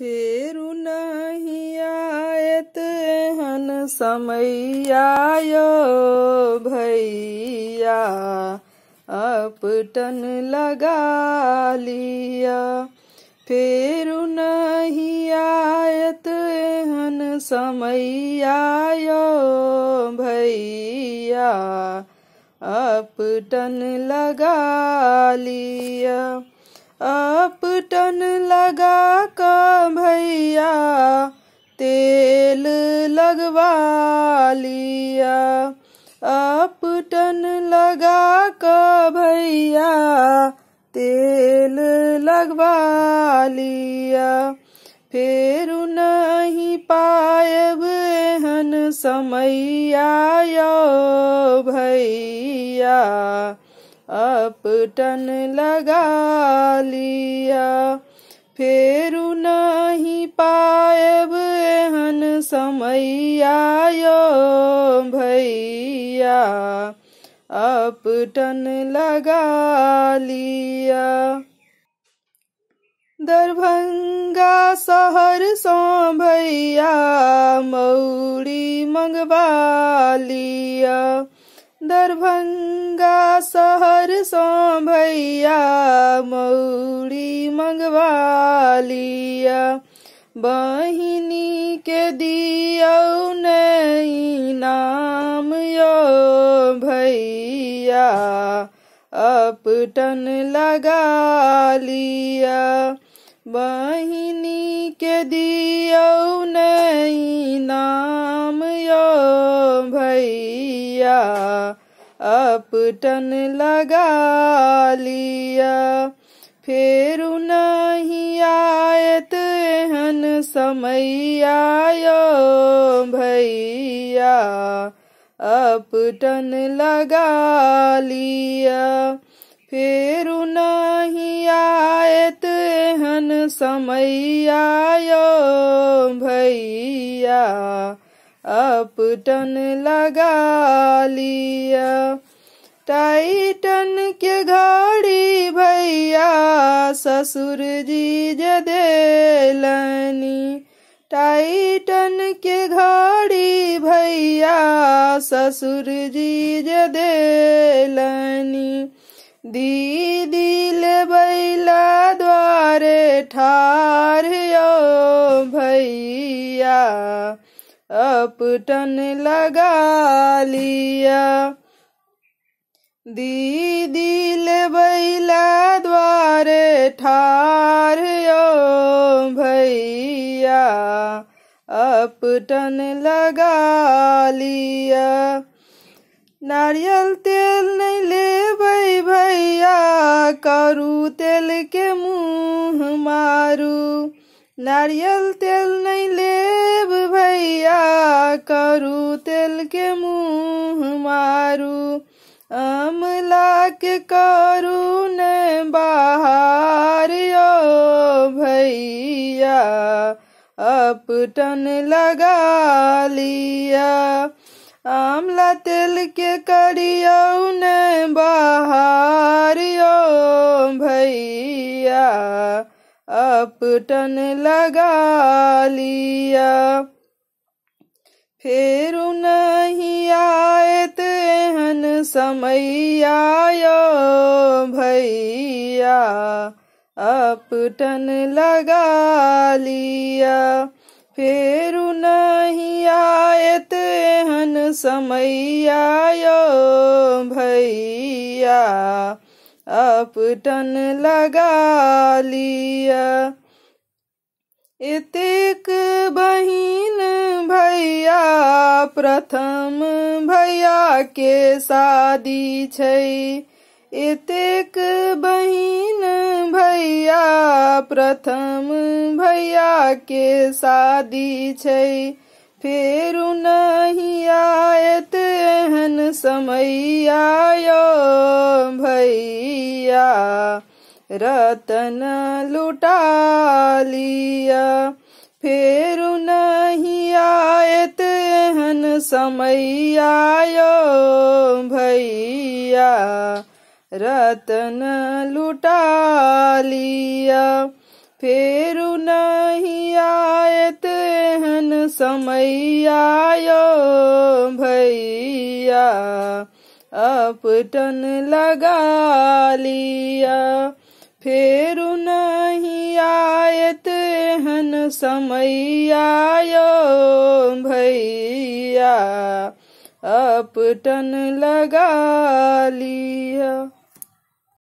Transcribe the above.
फेरु नहीं आयत हन समैयायो भैया अपटन लगा लिया फेरु नहीं आयत हन समैयायो भैया अपटन लगा लिया अपटन लगा कर लिया टन लगा क भैया तेल लगवा लिया फिर नहीं पायब हन समैया यो भैया अपटन लगा लिया फेर नहीं पायब समैया भैया अपटन लगा लिया दरभंगा शहर सो भैया मऊड़ी मंगवा लिया दरभंगा शहर सो भैया मऊड़ी मंगवा लिया बहिनी के दियौ नई नाम यो भैया अपटन लगा लिया बहिनी के दियौ नई नाम यो भैया अपटन लगा लिया फेरु नहीं आयत एहन समय भैया अपटन लगा लिया फेरु नहीं आयत एहन समय आयो भैया अपटन लगा लिया ससुर जी जदेलनी टाइटन के घड़ी भैया ससुर जी जदेलनी दीदी ले बैला द्वारे ठार यो भैया अपटन लगा लिया दिल बैला द्वारे यो भैया अपटन लगा लिया नारियल तेल नहीं ले भैया करू तेल के मुंह मारू नारियल तेल नहीं ले भैया करू तेल के मुंह मारू अमलाक करुण ओ भैया अपटन लगा लिया आमला तेल के करियो ने बहारियो भैया अपटन लगा लिया फेरु नहीं आयत एहन समैया यो भैया अपटन लगा लिया फेरु नहीं आयत एहन समैया यो भैया अपटन लगा लिया इतिक बहिन भैया प्रथम भैया के शादी छै एतेक बहिन भैया प्रथम भैया के शादी छै फेर नहीं आयत एहन समैया यो भैया रतन लुटा लिया फेरु नहीं आए तेहन समय आयो भैया रतन लुटा लिया फिर नहीं आए तेहन समय आयो भैया अपटन लगा लिया फेरु नहीं आयत हन समैयायो भैया अपटन लगा लिया